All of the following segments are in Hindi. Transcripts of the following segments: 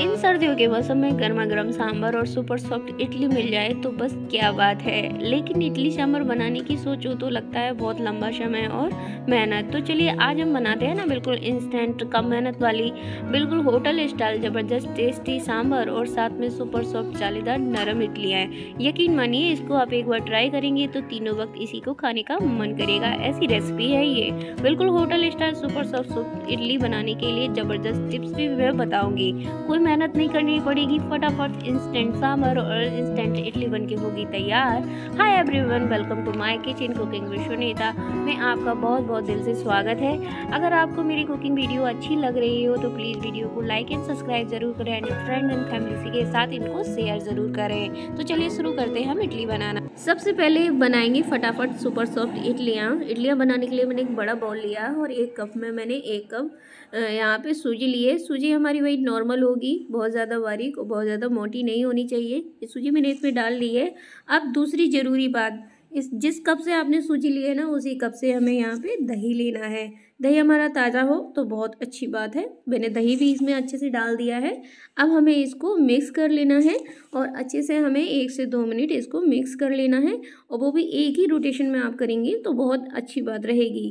इन सर्दियों के मौसम में गर्मा गर्म सांबर और सुपर सॉफ्ट इडली मिल जाए तो बस क्या बात है लेकिन इडली सांबर बनाने की सोचो तो लगता है बहुत लंबा समय और मेहनत तो चलिए आज हम बनाते हैं ना बिल्कुल इंस्टेंट कम मेहनत वाली बिल्कुल होटल स्टाइल ज़बरदस्त टेस्टी सांबर और साथ में सुपर सॉफ्ट जालीदार नरम इडलियाँ यकीन मानिए इसको आप एक बार ट्राई करेंगे तो तीनों वक्त इसी को खाने का मन करेगा ऐसी रेसिपी है ये बिल्कुल hotel style super soft idli बनाने के लिए ज़बरदस्त टिप्स भी मैं बताऊंगी कोई मेहनत नहीं करनी पड़ेगी फटाफट इंस्टेंट सांभर और इंस्टेंट इडली बन के होगी तैयार hi everyone welcome to my kitchen cooking Vishwaneta में आपका बहुत बहुत दिल से स्वागत है अगर आपको मेरी कुकिंग वीडियो अच्छी लग रही हो तो प्लीज़ वीडियो को लाइक एंड सब्सक्राइब ज़रूर करें एंड फ्रेंड एंड फैमिली के साथ इनको शेयर ज़रूर करें तो चलिए शुरू करते हैं हम इडली बनाना सबसे पहले बनाएंगे फटाफट सुपर सॉफ्ट इडलियाँ इडलियाँ बनाने के लिए मैंने एक बड़ा बॉल लिया और एक कप में मैंने एक कप यहाँ पे सूजी लिए सूजी हमारी वही नॉर्मल होगी सूजी बहुत ज़्यादा बारीक और बहुत ज़्यादा मोटी नहीं होनी चाहिए ये सूजी मैंने इसमें डाल ली है अब दूसरी ज़रूरी बात इस जिस कप से आपने सूजी ली है ना उसी कप से हमें यहाँ पे दही लेना है दही हमारा ताज़ा हो तो बहुत अच्छी बात है मैंने दही भी इसमें अच्छे से डाल दिया है अब हमें इसको मिक्स कर लेना है और अच्छे से हमें एक से दो मिनट इसको मिक्स कर लेना है और वो भी एक ही रोटेशन में आप करेंगे तो बहुत अच्छी बात रहेगी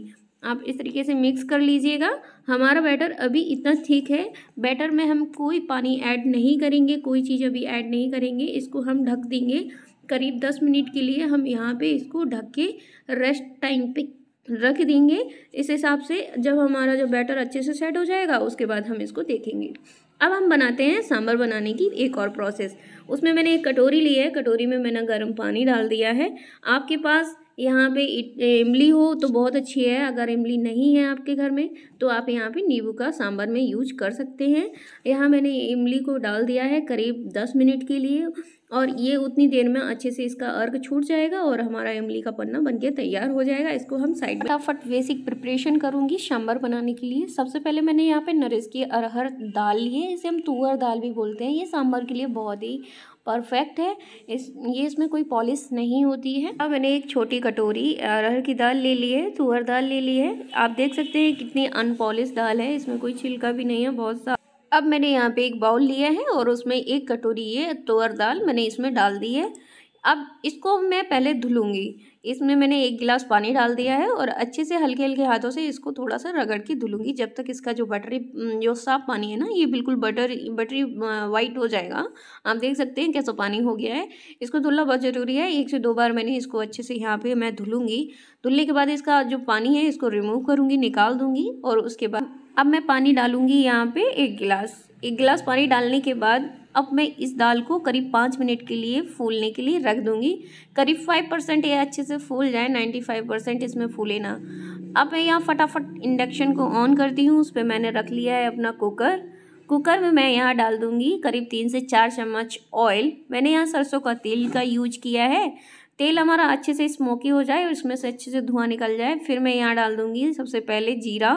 आप इस तरीके से मिक्स कर लीजिएगा हमारा बैटर अभी इतना ठीक है बैटर में हम कोई पानी ऐड नहीं करेंगे कोई चीज़ अभी ऐड नहीं करेंगे इसको हम ढक देंगे करीब दस मिनट के लिए हम यहाँ पे इसको ढक के रेस्ट टाइम पे रख देंगे इस हिसाब से जब हमारा जो बैटर अच्छे से सेट हो जाएगा उसके बाद हम इसको देखेंगे अब हम बनाते हैं सांभर बनाने की एक और प्रोसेस उसमें मैंने एक कटोरी ली है कटोरी में मैंने गर्म पानी डाल दिया है आपके पास यहाँ पे इमली हो तो बहुत अच्छी है अगर इमली नहीं है आपके घर में तो आप यहाँ पे नींबू का सांभर में यूज कर सकते हैं यहाँ मैंने इमली को डाल दिया है करीब दस मिनट के लिए और ये उतनी देर में अच्छे से इसका अर्घ छूट जाएगा और हमारा इमली का पन्ना बनके तैयार हो जाएगा इसको हम साइड में फटाफट बेसिक प्रिपरेशन करूँगी सांभर बनाने के लिए सबसे पहले मैंने यहाँ पे नरेश की अरहर दाल ली है इसे हम तुअर दाल भी बोलते हैं ये सांभर के लिए बहुत ही परफेक्ट है इस ये इसमें कोई पॉलिश नहीं होती है अब मैंने एक छोटी कटोरी अरहर की दाल ले ली है तुअर दाल ले ली है आप देख सकते हैं कितनी अनपॉलिश दाल है इसमें कोई छिलका भी नहीं है बहुत सा अब मैंने यहाँ पे एक बाउल लिया है और उसमें एक कटोरी ये तुअर दाल मैंने इसमें डाल दी है अब इसको मैं पहले धुलूँगी इसमें मैंने एक गिलास पानी डाल दिया है और अच्छे से हल्के हल्के हाथों से इसको थोड़ा सा रगड़ के धुलूँगी जब तक इसका जो बटरी जो साफ पानी है ना ये बिल्कुल बटर बटरी वाइट हो जाएगा आप देख सकते हैं कैसा पानी हो गया है इसको धुलना बहुत ज़रूरी है एक से दो बार मैंने इसको अच्छे से यहाँ पर मैं धुलूँगी धुलने के बाद इसका जो पानी है इसको रिमूव करूँगी निकाल दूँगी और उसके बाद अब मैं पानी डालूँगी यहाँ पर एक गिलास एक गिलास पानी डालने के बाद अब मैं इस दाल को करीब पाँच मिनट के लिए फूलने के लिए रख दूँगी करीब फाइव परसेंट यह अच्छे से फूल जाए नाइन्टी फाइव परसेंट इसमें फूले ना अब मैं यहाँ फटाफट इंडक्शन को ऑन करती हूँ उस पर मैंने रख लिया है अपना कुकर कुकर में मैं यहाँ डाल दूँगी करीब तीन से चार चम्मच ऑयल मैंने यहाँ सरसों का तेल का यूज किया है तेल हमारा अच्छे से स्मोकी हो जाए और इसमें से अच्छे से धुआं निकल जाए फिर मैं यहाँ डाल दूँगी सबसे पहले जीरा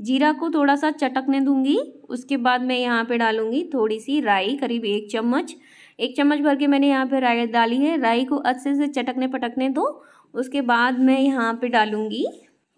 जीरा को थोड़ा सा चटकने दूंगी उसके बाद मैं यहाँ पे डालूंगी थोड़ी सी राई करीब एक चम्मच एक चम्मच भर के मैंने यहाँ पे राई डाली है राई को अच्छे से चटकने पटकने दो उसके बाद मैं यहाँ पे डालूंगी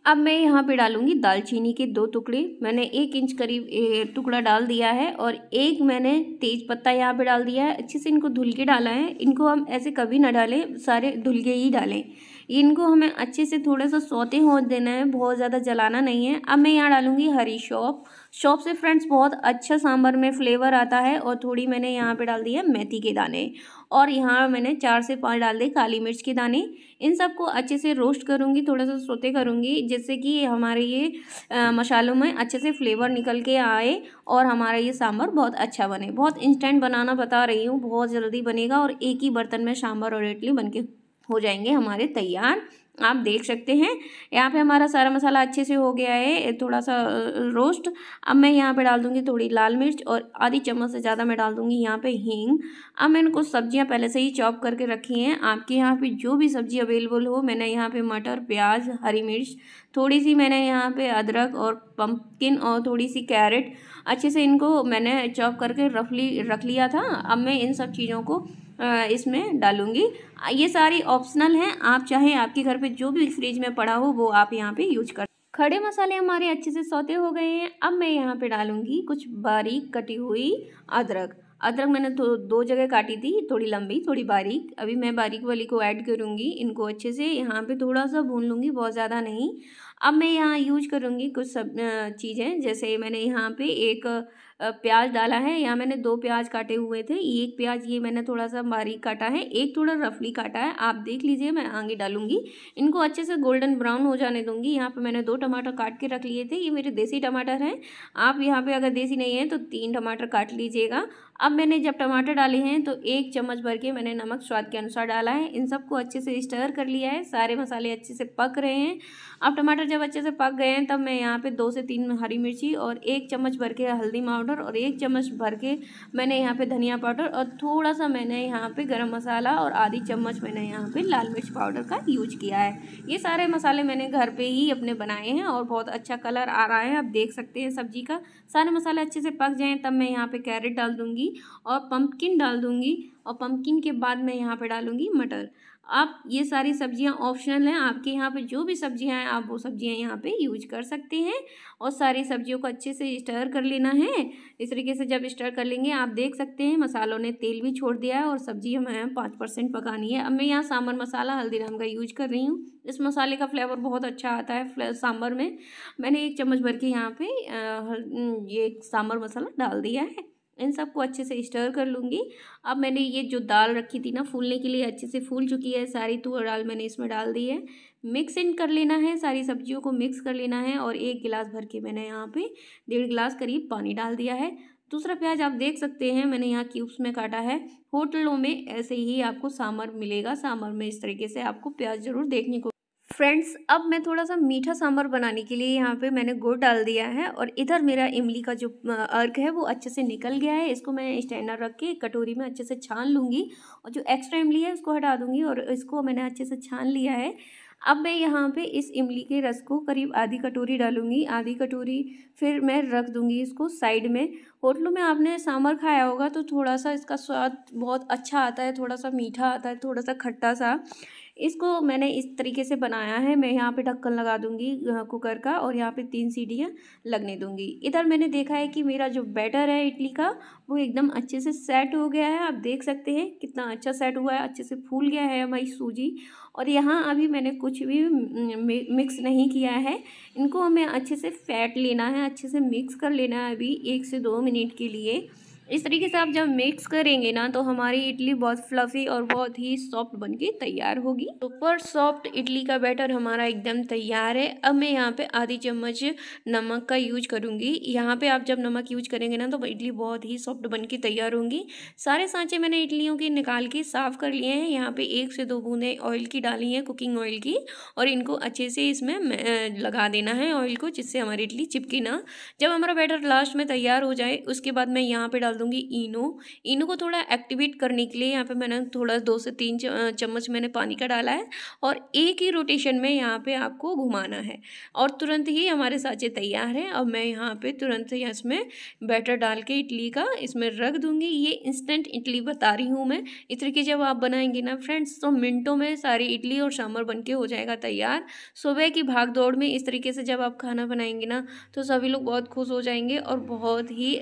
अब मैं यहाँ पे डालूंगी दालचीनी के दो टुकड़े मैंने एक इंच करीब टुकड़ा डाल दिया है और एक मैंने तेज पत्ता यहाँ पे डाल दिया है अच्छे से इनको धुल के डाला है इनको हम ऐसे कभी ना डालें सारे धुल के ही डालें इनको हमें अच्छे से थोड़ा सा सोते हो देना है बहुत ज़्यादा जलाना नहीं है अब मैं यहाँ डालूँगी हरी शॉप शॉप से फ्रेंड्स बहुत अच्छा सांभर में फ्लेवर आता है और थोड़ी मैंने यहाँ पे डाल दी है मेथी के दाने और यहाँ मैंने चार से पाँच डाल दिए काली मिर्च के दाने इन सबको अच्छे से रोस्ट करूँगी थोड़ा सा सोते करूँगी जिससे कि हमारे ये मसालों में अच्छे से फ्लेवर निकल के आए और हमारा ये सांभर बहुत अच्छा बने बहुत इंस्टेंट बनाना बता रही हूँ बहुत जल्दी बनेगा और एक ही बर्तन में सांभर और इडली बन के हो जाएंगे हमारे तैयार आप देख सकते हैं यहाँ पे हमारा सारा मसाला अच्छे से हो गया है थोड़ा सा रोस्ट अब मैं यहाँ पे डाल दूँगी थोड़ी लाल मिर्च और आधी चम्मच से ज़्यादा मैं डाल दूँगी यहाँ पे हींग अब मैंने कुछ सब्जियाँ पहले से ही चॉप करके रखी हैं आपके यहाँ पे जो भी सब्ज़ी अवेलेबल हो मैंने यहाँ पे मटर प्याज हरी मिर्च थोड़ी सी मैंने यहाँ पर अदरक और पम्पकिन और थोड़ी सी कैरेट अच्छे से इनको मैंने चॉप करके रफली रख लिया था अब मैं इन सब चीज़ों को इसमें डालूँगी ये सारी ऑप्शनल हैं आप चाहे आपके घर पे जो भी फ्रिज में पड़ा हो वो आप यहाँ पे यूज कर खड़े मसाले हमारे अच्छे से सौते हो गए हैं अब मैं यहाँ पे डालूँगी कुछ बारीक कटी हुई अदरक अदरक मैंने तो दो जगह काटी थी थोड़ी लंबी थोड़ी बारीक अभी मैं बारीक वाली को ऐड करूँगी इनको अच्छे से यहाँ पे थोड़ा सा भून लूँगी बहुत ज़्यादा नहीं अब मैं यहाँ यूज करूँगी कुछ सब चीज़ें जैसे मैंने यहाँ पे एक प्याज डाला है यहाँ मैंने दो प्याज काटे हुए थे एक प्याज ये मैंने थोड़ा सा बारीक काटा है एक थोड़ा रफली काटा है आप देख लीजिए मैं आगे डालूंगी इनको अच्छे से गोल्डन ब्राउन हो जाने दूंगी यहाँ पे मैंने दो टमाटर काट के रख लिए थे ये मेरे देसी टमाटर हैं आप यहाँ पे अगर देसी नहीं है तो तीन टमाटर काट लीजिएगा अब मैंने जब टमाटर डाले हैं तो एक चम्मच भर के मैंने नमक स्वाद के अनुसार डाला है इन सबको अच्छे से स्टर कर लिया है सारे मसाले अच्छे से पक रहे हैं अब टमाटर जब अच्छे से पक गए हैं तब मैं यहाँ पे दो से तीन हरी मिर्ची और एक चम्मच भर के हल्दी पाउडर और एक चम्मच भर के मैंने यहाँ पे धनिया पाउडर और थोड़ा सा मैंने यहाँ पे गरम मसाला और आधी चम्मच मैंने यहाँ पे लाल मिर्च पाउडर का यूज किया है ये सारे मसाले मैंने घर पर ही अपने बनाए हैं और बहुत अच्छा कलर आ रहा है आप देख सकते हैं सब्जी का सारे मसाले अच्छे से पक जाएँ तब मैं यहाँ पर कैरेट डाल दूँगी और पम्पकिन डाल दूँगी और पम्पकिन के बाद मैं यहाँ पर डालूँगी मटर आप ये सारी सब्जियां ऑप्शनल हैं आपके यहाँ पे जो भी सब्जियां हैं आप वो सब्जियां यहाँ पे यूज कर सकते हैं और सारी सब्जियों को अच्छे से स्टर कर लेना है इस तरीके से जब स्टर कर लेंगे आप देख सकते हैं मसालों ने तेल भी छोड़ दिया है और सब्जी हमें पाँच परसेंट पकानी है अब मैं यहाँ सांभर मसाला हल्दीराम का यूज कर रही हूँ इस मसाले का फ्लेवर बहुत अच्छा आता है सांभर में मैंने एक चम्मच भर के यहाँ पर ये सांभर मसाला डाल दिया है इन सबको अच्छे से स्टर कर लूँगी अब मैंने ये जो दाल रखी थी ना फूलने के लिए अच्छे से फूल चुकी है सारी तुअर दाल मैंने इसमें डाल दी है मिक्स इन कर लेना है सारी सब्जियों को मिक्स कर लेना है और एक गिलास भर के मैंने यहाँ पे डेढ़ गिलास करीब पानी डाल दिया है दूसरा प्याज आप देख सकते हैं मैंने यहाँ क्यूब्स में काटा है होटलों में ऐसे ही आपको सांभर मिलेगा सांभर में इस तरीके से आपको प्याज ज़रूर देखने को फ्रेंड्स अब मैं थोड़ा सा मीठा सांभर बनाने के लिए यहाँ पे मैंने गुड़ डाल दिया है और इधर मेरा इमली का जो अर्क है वो अच्छे से निकल गया है इसको मैं स्टैंडर रख के कटोरी में अच्छे से छान लूँगी और जो एक्स्ट्रा इमली है उसको हटा दूँगी और इसको मैंने अच्छे से छान लिया है अब मैं यहाँ पे इस इमली के रस को करीब आधी कटोरी डालूंगी आधी कटोरी फिर मैं रख दूंगी इसको साइड में होटलों में आपने सांभर खाया होगा तो थोड़ा सा इसका स्वाद बहुत अच्छा आता है थोड़ा सा मीठा आता है थोड़ा सा खट्टा सा इसको मैंने इस तरीके से बनाया है मैं यहाँ पे ढक्कन लगा दूँगी कुकर का और यहाँ पे तीन सीटियाँ लगने दूँगी इधर मैंने देखा है कि मेरा जो बैटर है इडली का वो एकदम अच्छे से सेट हो गया है आप देख सकते हैं कितना अच्छा सेट हुआ है अच्छे से फूल गया है हमारी सूजी और यहाँ अभी मैंने कुछ भी मिक्स नहीं किया है इनको हमें अच्छे से फैट लेना है अच्छे से मिक्स कर लेना है अभी एक से दो मिनट के लिए इस तरीके से आप जब मिक्स करेंगे ना तो हमारी इडली बहुत फ्लफ़ी और बहुत ही सॉफ्ट बन के तैयार होगी सुपर सॉफ्ट इडली का बैटर हमारा एकदम तैयार है अब मैं यहाँ पे आधी चम्मच नमक का यूज करूँगी यहाँ पे आप जब नमक यूज करेंगे ना तो इडली बहुत ही सॉफ्ट बन के तैयार होंगी सारे सांचे मैंने इडलियों के निकाल के साफ़ कर लिए हैं यहाँ पे एक से दो बूंदे ऑयल की डाली हैं कुकिंग ऑयल की और इनको अच्छे से इसमें लगा देना है ऑयल को जिससे हमारी इडली चिपके ना जब हमारा बैटर लास्ट में तैयार हो जाए उसके बाद मैं यहाँ पर डाल डाल दूँगी इनो इनो को थोड़ा एक्टिवेट करने के लिए यहाँ पे मैंने थोड़ा दो से तीन चम्मच मैंने पानी का डाला है और एक ही रोटेशन में यहाँ पे आपको घुमाना है और तुरंत ही हमारे साँचे तैयार हैं अब मैं यहाँ पे तुरंत ही इसमें बैटर डाल के इडली का इसमें रख दूँगी ये इंस्टेंट इडली बता रही हूँ मैं इस तरीके जब आप बनाएंगे ना फ्रेंड्स तो मिनटों में सारी इडली और सांभर बन के हो जाएगा तैयार सुबह की भाग दौड़ में इस तरीके से जब आप खाना बनाएंगे ना तो सभी लोग बहुत खुश हो जाएंगे और बहुत ही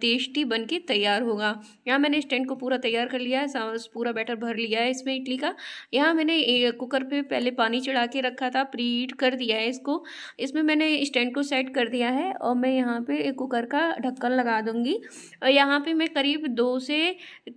टेस्टी बन बनके तैयार होगा यहाँ मैंने स्टैंड को पूरा तैयार कर लिया है पूरा बैटर भर लिया है इसमें इडली का यहाँ मैंने कुकर पे पहले पानी चढ़ा के रखा था प्री हीट कर दिया है इसको इसमें मैंने स्टैंड को सेट कर दिया है और मैं यहाँ पर कुकर का ढक्कन लगा दूँगी और यहाँ पे मैं करीब दो से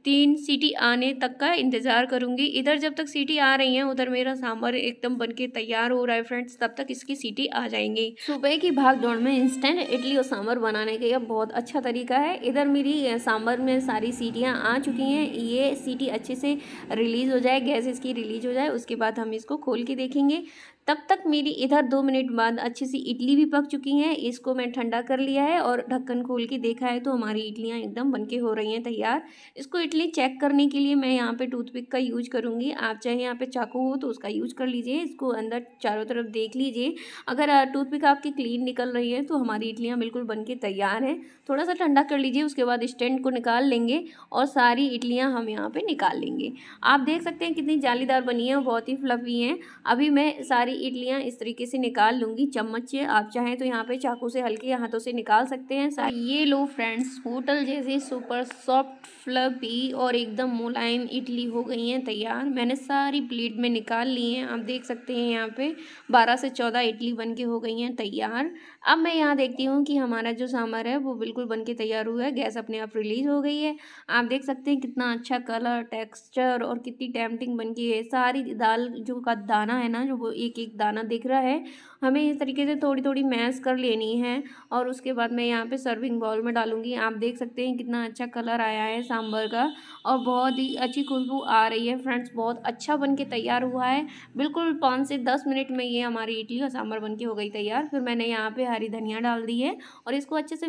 तीन सीटी आने तक का इंतज़ार करूँगी इधर जब तक सीटी आ रही हैं उधर मेरा सांभर एकदम के तैयार हो रहा है फ्रेंड्स तब तक इसकी सीटी आ जाएंगी सुबह की भाग दौड़ में इंस्टेंट इडली और सांभर बनाने का यह बहुत अच्छा तरीका है इधर मेरी भी सांभर में सारी सीटियाँ आ चुकी हैं ये सीटी अच्छे से रिलीज़ हो जाए गैस इसकी रिलीज हो जाए उसके बाद हम इसको खोल के देखेंगे तब तक मेरी इधर दो मिनट बाद अच्छे से इडली भी पक चुकी हैं इसको मैं ठंडा कर लिया है और ढक्कन खोल के देखा है तो हमारी इडलियाँ एकदम बन के हो रही हैं तैयार इसको इडली चेक करने के लिए मैं यहाँ पे टूथपिक का यूज करूँगी आप चाहे यहाँ पे चाकू हो तो उसका यूज कर लीजिए इसको अंदर चारों तरफ देख लीजिए अगर टूथपिक आपकी क्लीन निकल रही है तो हमारी इडलियाँ बिल्कुल बन के तैयार हैं थोड़ा सा ठंडा कर लीजिए उसके बाद स्टैंड को निकाल लेंगे और सारी इडलियाँ हम यहाँ पर निकाल लेंगे आप देख सकते हैं कितनी जालीदार बनी है बहुत ही फ्लफी हैं अभी मैं सारी सारी इडलियाँ इस तरीके से निकाल लूँगी चम्मच से आप चाहें तो यहाँ पे चाकू से हल्के हाथों से निकाल सकते हैं सारी ये लो फ्रेंड्स होटल जैसे सुपर सॉफ्ट फ्लबी और एकदम मुलायम इडली हो गई हैं तैयार मैंने सारी प्लेट में निकाल ली हैं आप देख सकते हैं यहाँ पे बारह से चौदह इडली बन के हो गई हैं तैयार अब मैं यहाँ देखती हूँ कि हमारा जो सामर है वो बिल्कुल बन तैयार हुआ है गैस अपने आप रिलीज हो गई है आप देख सकते हैं कितना अच्छा कलर टेक्स्चर और कितनी टैम्पटिंग बन के है सारी दाल जो का दाना है ना जो वो एक एक दाना दिख रहा है हमें इस तरीके से थोड़ी थोड़ी मैस कर लेनी है और उसके बाद मैं यहाँ पे सर्विंग बाउल में डालूंगी आप देख सकते हैं कितना अच्छा कलर आया है सांभर का और बहुत ही अच्छी खुशबू आ रही है फ्रेंड्स बहुत अच्छा बन के तैयार हुआ है बिल्कुल पाँच से दस मिनट में ये हमारी इडली और सांभर बन के हो गई तैयार फिर मैंने यहाँ पर हरी धनिया डाल दी है और इसको अच्छे से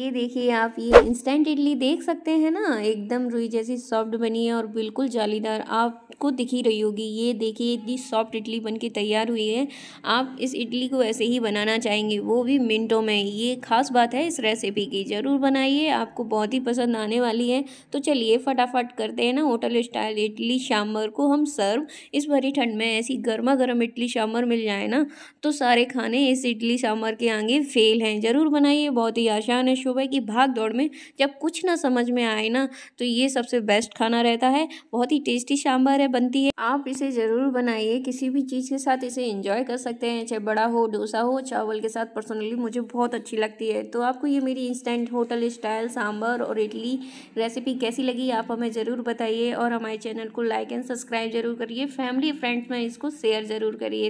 ये देखिए आप ये इंस्टेंट इडली देख सकते हैं ना एकदम रुई जैसी सॉफ्ट बनी है और बिल्कुल जालीदार आपको दिख ही रही होगी ये देखिए इतनी सॉफ्ट इडली बन के तैयार हुई है आप इस इडली को ऐसे ही बनाना चाहेंगे वो भी मिनटों में ये खास बात है इस रेसिपी की ज़रूर बनाइए आपको बहुत ही पसंद आने वाली है तो चलिए फटाफट करते हैं ना होटल स्टाइल इडली शामर को हम सर्व इस भरी ठंड में ऐसी गर्मा गर्म इडली शामर मिल जाए ना तो सारे खाने इस इडली शामर के आगे फेल हैं ज़रूर बनाइए बहुत ही आसान है सुबह की भाग दौड़ में जब कुछ ना समझ में आए ना तो ये सबसे बेस्ट खाना रहता है बहुत ही टेस्टी सांभर है बनती है आप इसे ज़रूर बनाइए किसी भी चीज़ के साथ इसे इंजॉय कर सकते हैं चाहे बड़ा हो डोसा हो चावल के साथ पर्सनली मुझे बहुत अच्छी लगती है तो आपको ये मेरी इंस्टेंट होटल स्टाइल सांभर और इडली रेसिपी कैसी लगी आप हमें ज़रूर बताइए और हमारे चैनल को लाइक एंड सब्सक्राइब जरूर करिए फैमिली फ्रेंड्स में इसको शेयर ज़रूर करिए